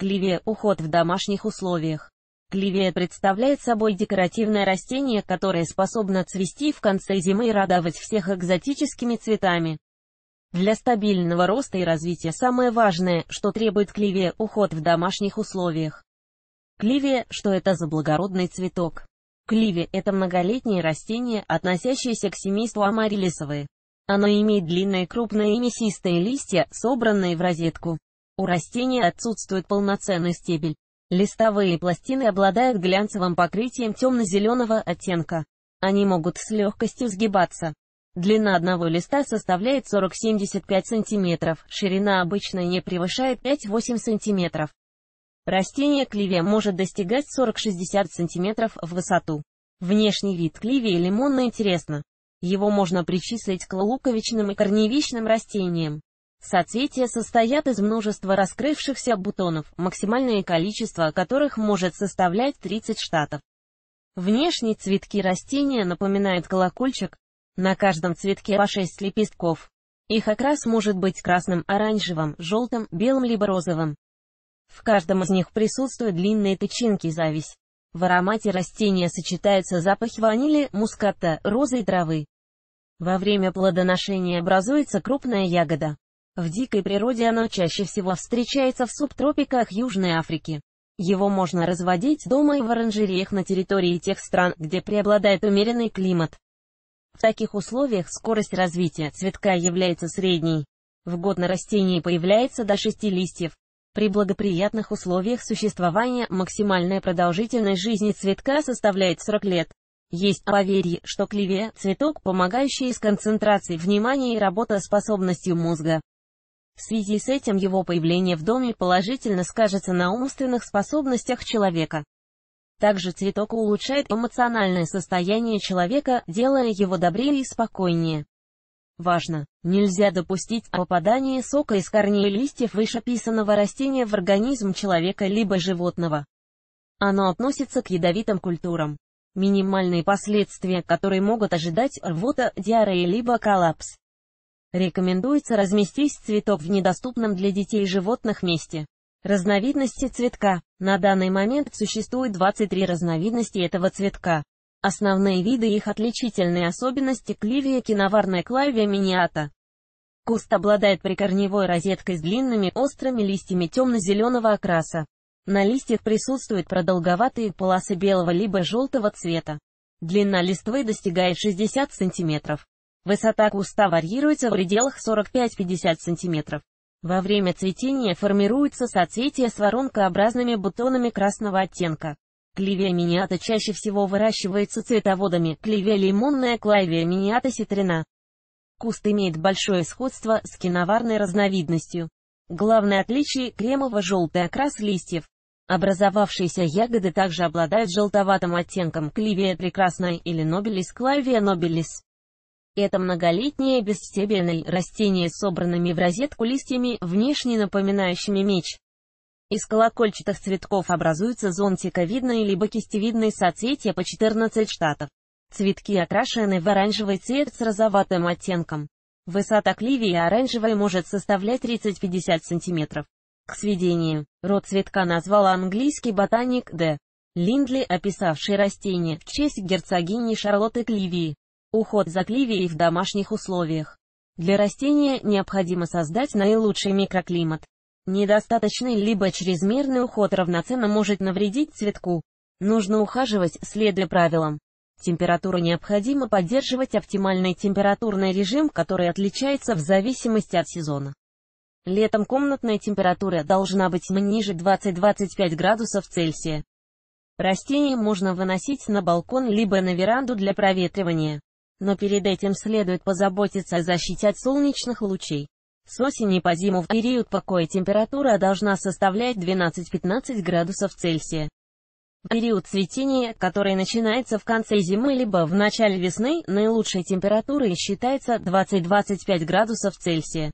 Кливия – уход в домашних условиях. Кливия представляет собой декоративное растение, которое способно цвести в конце зимы и радовать всех экзотическими цветами. Для стабильного роста и развития самое важное, что требует кливия – уход в домашних условиях. Кливия – что это за благородный цветок? Кливия – это многолетнее растение, относящееся к семейству амарилисовые. Оно имеет длинные крупные и мясистые листья, собранные в розетку. У растения отсутствует полноценный стебель. Листовые пластины обладают глянцевым покрытием темно-зеленого оттенка. Они могут с легкостью сгибаться. Длина одного листа составляет 40-75 см, ширина обычно не превышает 5-8 см. Растение клеве может достигать 40-60 см в высоту. Внешний вид кливии лимонно интересно. Его можно причислить к луковичным и корневищным растениям. Соцветия состоят из множества раскрывшихся бутонов, максимальное количество которых может составлять 30 штатов. Внешне цветки растения напоминают колокольчик, на каждом цветке по 6 лепестков. Их окрас может быть красным, оранжевым, желтым, белым либо розовым. В каждом из них присутствуют длинные тычинки зависть. В аромате растения сочетаются запахи ванили, муската, розы и травы. Во время плодоношения образуется крупная ягода. В дикой природе оно чаще всего встречается в субтропиках Южной Африки. Его можно разводить дома и в оранжереях на территории тех стран, где преобладает умеренный климат. В таких условиях скорость развития цветка является средней. В год на растении появляется до 6 листьев. При благоприятных условиях существования максимальная продолжительность жизни цветка составляет 40 лет. Есть поверье, что клеве – цветок, помогающий с концентрацией внимания и работоспособностью мозга. В связи с этим его появление в доме положительно скажется на умственных способностях человека. Также цветок улучшает эмоциональное состояние человека, делая его добрее и спокойнее. Важно! Нельзя допустить попадание сока из корней и листьев вышеписанного растения в организм человека либо животного. Оно относится к ядовитым культурам. Минимальные последствия, которые могут ожидать рвота, диарея либо коллапс. Рекомендуется разместить цветок в недоступном для детей животных месте. Разновидности цветка. На данный момент существует 23 разновидности этого цветка. Основные виды и их отличительные особенности кливия киноварная клавия миниата. Куст обладает прикорневой розеткой с длинными, острыми листьями темно-зеленого окраса. На листьях присутствуют продолговатые полосы белого либо желтого цвета. Длина листвы достигает 60 см. Высота куста варьируется в пределах 45-50 см. Во время цветения формируются соцветия с воронкообразными бутонами красного оттенка. Клевия миниата чаще всего выращивается цветоводами, клевия лимонная, клавия миниата ситрина. Куст имеет большое сходство с киноварной разновидностью. Главное отличие – кремово-желтый окрас листьев. Образовавшиеся ягоды также обладают желтоватым оттенком клевия прекрасная или нобелис клавия нобелис. Это многолетнее бесстебельное растение с собранными в розетку листьями, внешне напоминающими меч. Из колокольчатых цветков образуются зонтиковидные либо кистевидные соцветия по 14 штатов. Цветки окрашены в оранжевый цвет с розоватым оттенком. Высота кливии оранжевой может составлять 30-50 см. К сведению, род цветка назвал английский ботаник Д. Линдли, описавший растение в честь герцогини Шарлотты Кливии. Уход за кливией в домашних условиях. Для растения необходимо создать наилучший микроклимат. Недостаточный либо чрезмерный уход равноценно может навредить цветку. Нужно ухаживать, следуя правилам. Температуру необходимо поддерживать оптимальный температурный режим, который отличается в зависимости от сезона. Летом комнатная температура должна быть ниже 20-25 градусов Цельсия. Растение можно выносить на балкон либо на веранду для проветривания. Но перед этим следует позаботиться о защите от солнечных лучей. С осени по зиму в период покоя температура должна составлять 12-15 градусов Цельсия. В период цветения, который начинается в конце зимы либо в начале весны, наилучшей температурой считается 20-25 градусов Цельсия.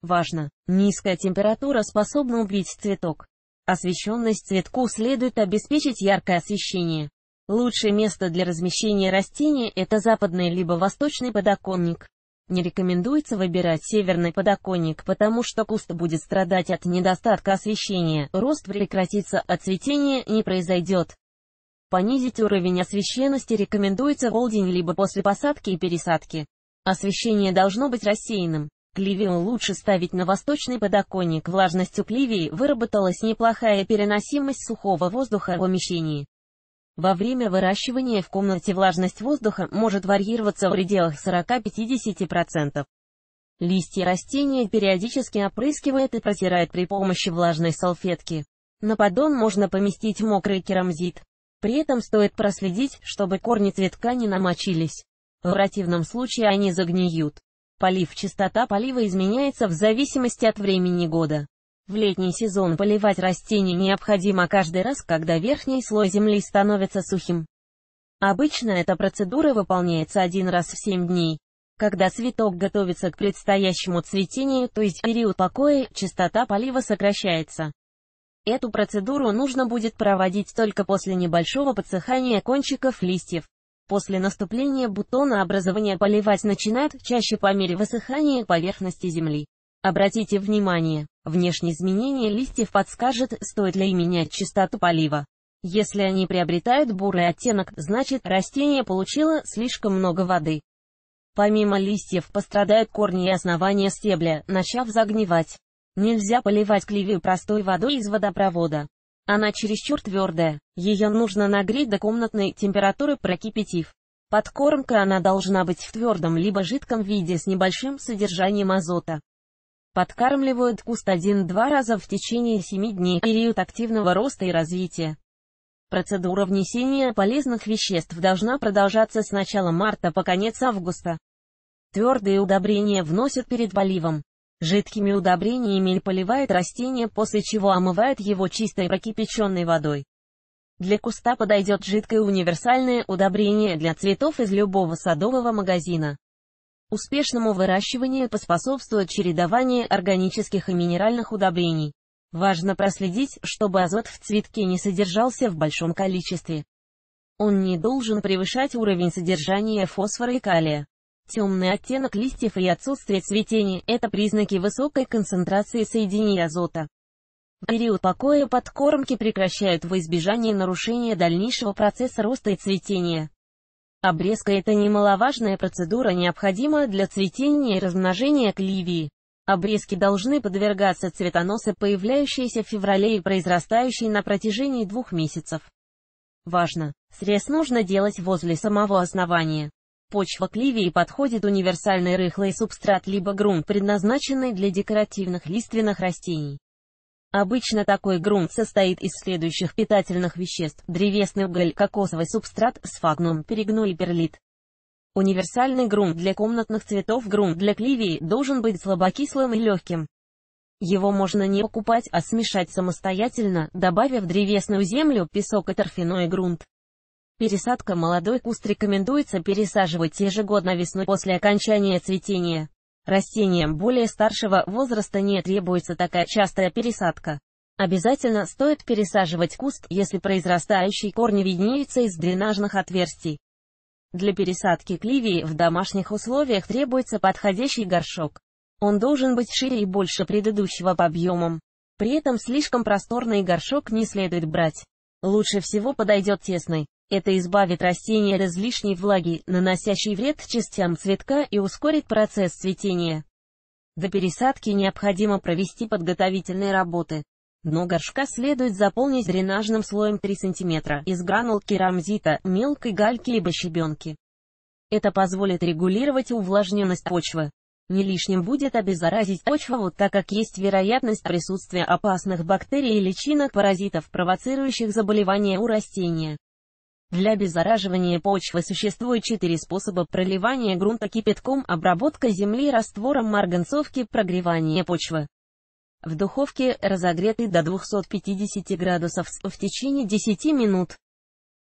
Важно! Низкая температура способна убить цветок. Освещенность цветку следует обеспечить яркое освещение. Лучшее место для размещения растения – это западный либо восточный подоконник. Не рекомендуется выбирать северный подоконник, потому что куст будет страдать от недостатка освещения, рост прекратится, а цветение не произойдет. Понизить уровень освещенности рекомендуется в день либо после посадки и пересадки. Освещение должно быть рассеянным. Кливию лучше ставить на восточный подоконник. Влажностью кливии выработалась неплохая переносимость сухого воздуха в помещении. Во время выращивания в комнате влажность воздуха может варьироваться в пределах 40-50%. Листья растения периодически опрыскивает и протирает при помощи влажной салфетки. На поддон можно поместить мокрый керамзит. При этом стоит проследить, чтобы корни цветка не намочились. В противном случае они загниют. Полив частота полива изменяется в зависимости от времени года. В летний сезон поливать растения необходимо каждый раз, когда верхний слой земли становится сухим. Обычно эта процедура выполняется один раз в 7 дней. Когда цветок готовится к предстоящему цветению, то есть период покоя, частота полива сокращается. Эту процедуру нужно будет проводить только после небольшого подсыхания кончиков листьев. После наступления бутона образование поливать начинает чаще по мере высыхания поверхности земли. Обратите внимание, внешние изменения листьев подскажет, стоит ли менять частоту полива. Если они приобретают бурый оттенок, значит растение получило слишком много воды. Помимо листьев пострадают корни и основания стебля, начав загнивать. Нельзя поливать кливию простой водой из водопровода. Она чересчур твердая, ее нужно нагреть до комнатной температуры прокипятив. Подкормка она должна быть в твердом либо жидком виде с небольшим содержанием азота. Подкармливают куст один-два раза в течение 7 дней, период активного роста и развития. Процедура внесения полезных веществ должна продолжаться с начала марта по конец августа. Твердые удобрения вносят перед поливом. Жидкими удобрениями поливает растение, после чего омывает его чистой прокипяченной водой. Для куста подойдет жидкое универсальное удобрение для цветов из любого садового магазина. Успешному выращиванию поспособствует чередование органических и минеральных удобрений. Важно проследить, чтобы азот в цветке не содержался в большом количестве. Он не должен превышать уровень содержания фосфора и калия. Темный оттенок листьев и отсутствие цветения – это признаки высокой концентрации соединений азота. В период покоя подкормки прекращают в избежании нарушения дальнейшего процесса роста и цветения. Обрезка – это немаловажная процедура, необходимая для цветения и размножения кливии. Обрезки должны подвергаться цветоносы, появляющиеся в феврале и произрастающие на протяжении двух месяцев. Важно! Срез нужно делать возле самого основания. Почва кливии подходит универсальный рыхлый субстрат либо грунт, предназначенный для декоративных лиственных растений. Обычно такой грунт состоит из следующих питательных веществ – древесный уголь, кокосовый субстрат, сфагнум, перегной и перлит. Универсальный грунт для комнатных цветов грунт для кливии должен быть слабокислым и легким. Его можно не покупать, а смешать самостоятельно, добавив древесную землю, песок и торфяной грунт. Пересадка молодой куст рекомендуется пересаживать ежегодно весной после окончания цветения. Растениям более старшего возраста не требуется такая частая пересадка. Обязательно стоит пересаживать куст, если произрастающие корни виднеются из дренажных отверстий. Для пересадки кливии в домашних условиях требуется подходящий горшок. Он должен быть шире и больше предыдущего по объемам. При этом слишком просторный горшок не следует брать. Лучше всего подойдет тесный. Это избавит растение от излишней влаги, наносящей вред частям цветка и ускорит процесс цветения. До пересадки необходимо провести подготовительные работы. Дно горшка следует заполнить дренажным слоем 3 см из гранул керамзита, мелкой гальки либо щебенки. Это позволит регулировать увлажненность почвы. Не лишним будет обеззаразить почву, так как есть вероятность присутствия опасных бактерий и личинок-паразитов, провоцирующих заболевания у растения. Для беззараживания почвы существует четыре способа проливания грунта кипятком, обработка земли раствором марганцовки, прогревание почвы. В духовке, разогретой до 250 градусов в течение 10 минут.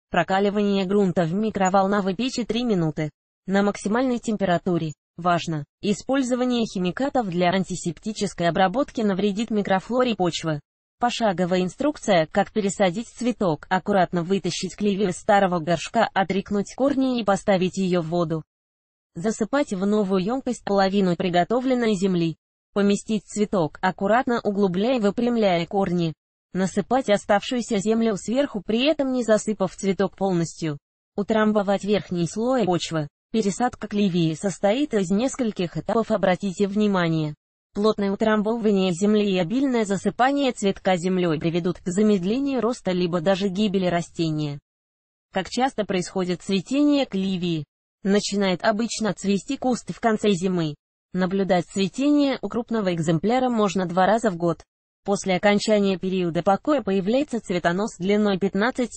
Прокаливание грунта в микроволновой печи 3 минуты. На максимальной температуре. Важно! Использование химикатов для антисептической обработки навредит микрофлоре почвы. Пошаговая инструкция, как пересадить цветок, аккуратно вытащить клевер из старого горшка, отрекнуть корни и поставить ее в воду. Засыпать в новую емкость половину приготовленной земли. Поместить цветок, аккуратно углубляя и выпрямляя корни. Насыпать оставшуюся землю сверху, при этом не засыпав цветок полностью. Утрамбовать верхний слой почвы. Пересадка клевии состоит из нескольких этапов, обратите внимание. Плотное утрамбовывание земли и обильное засыпание цветка землей приведут к замедлению роста либо даже гибели растения. Как часто происходит цветение кливии. Начинает обычно цвести куст в конце зимы. Наблюдать цветение у крупного экземпляра можно два раза в год. После окончания периода покоя появляется цветонос длиной 15-17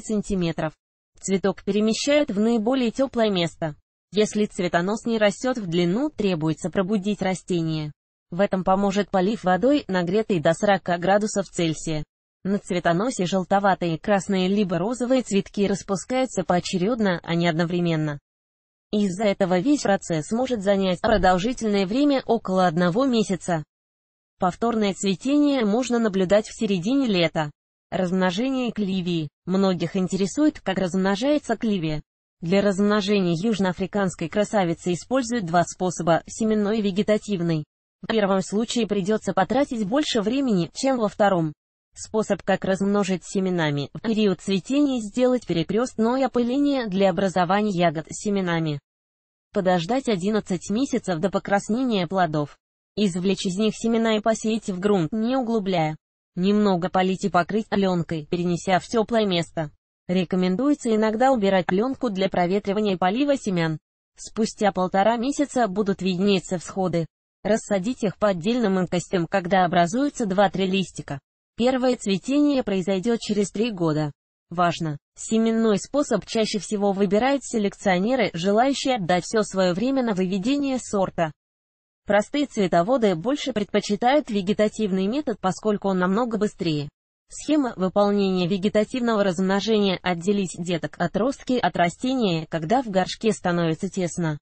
см. Цветок перемещают в наиболее теплое место. Если цветонос не растет в длину, требуется пробудить растение. В этом поможет полив водой, нагретой до 40 градусов Цельсия. На цветоносе желтоватые, красные либо розовые цветки распускаются поочередно, а не одновременно. Из-за этого весь процесс может занять продолжительное время около одного месяца. Повторное цветение можно наблюдать в середине лета. Размножение кливии. Многих интересует, как размножается кливия. Для размножения южноафриканской красавицы используют два способа – семенной и вегетативный. В первом случае придется потратить больше времени, чем во втором. Способ, как размножить семенами. В период цветения сделать перекрестное опыление для образования ягод семенами. Подождать 11 месяцев до покраснения плодов. Извлечь из них семена и посеять в грунт, не углубляя. Немного полить и покрыть пленкой, перенеся в теплое место. Рекомендуется иногда убирать пленку для проветривания и полива семян. Спустя полтора месяца будут виднеться всходы. Рассадить их по отдельным инкостям, когда образуются 2-3 листика. Первое цветение произойдет через 3 года. Важно! Семенной способ чаще всего выбирают селекционеры, желающие отдать все свое время на выведение сорта. Простые цветоводы больше предпочитают вегетативный метод, поскольку он намного быстрее. Схема выполнения вегетативного размножения – отделить деток отростки от растения, когда в горшке становится тесно.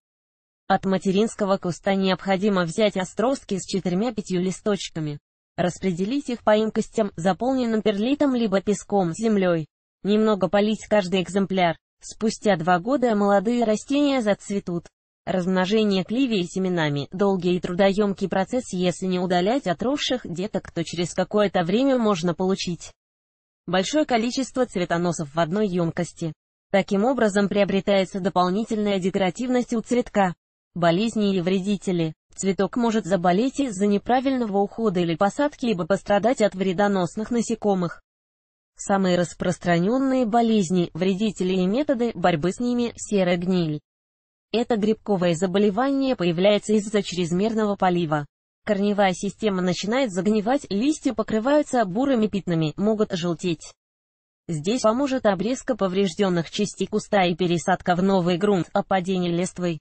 От материнского куста необходимо взять отростки с четырьмя-пятью листочками. Распределить их по емкостям, заполненным перлитом либо песком, землей. Немного полить каждый экземпляр. Спустя два года молодые растения зацветут. Размножение кливии семенами – долгий и трудоемкий процесс, если не удалять отросших деток, то через какое-то время можно получить большое количество цветоносов в одной емкости. Таким образом приобретается дополнительная декоративность у цветка болезни и вредители. Цветок может заболеть из-за неправильного ухода или посадки, либо пострадать от вредоносных насекомых. Самые распространенные болезни, вредители и методы борьбы с ними – серая гниль. Это грибковое заболевание появляется из-за чрезмерного полива. Корневая система начинает загнивать, листья покрываются бурыми пятнами, могут желтеть. Здесь поможет обрезка поврежденных частей куста и пересадка в новый грунт, опадение листвы.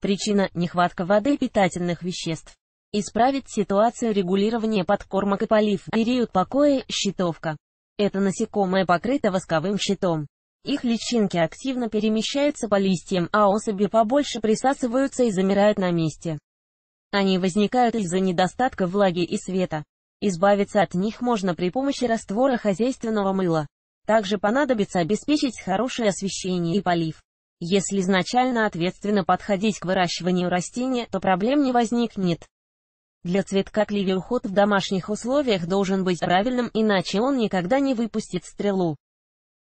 Причина – нехватка воды и питательных веществ. Исправить ситуацию регулирования подкормок и полив период покоя – щитовка. Это насекомое покрыто восковым щитом. Их личинки активно перемещаются по листьям, а особи побольше присасываются и замирают на месте. Они возникают из-за недостатка влаги и света. Избавиться от них можно при помощи раствора хозяйственного мыла. Также понадобится обеспечить хорошее освещение и полив. Если изначально ответственно подходить к выращиванию растения, то проблем не возникнет. Для цветка кливи уход в домашних условиях должен быть правильным, иначе он никогда не выпустит стрелу.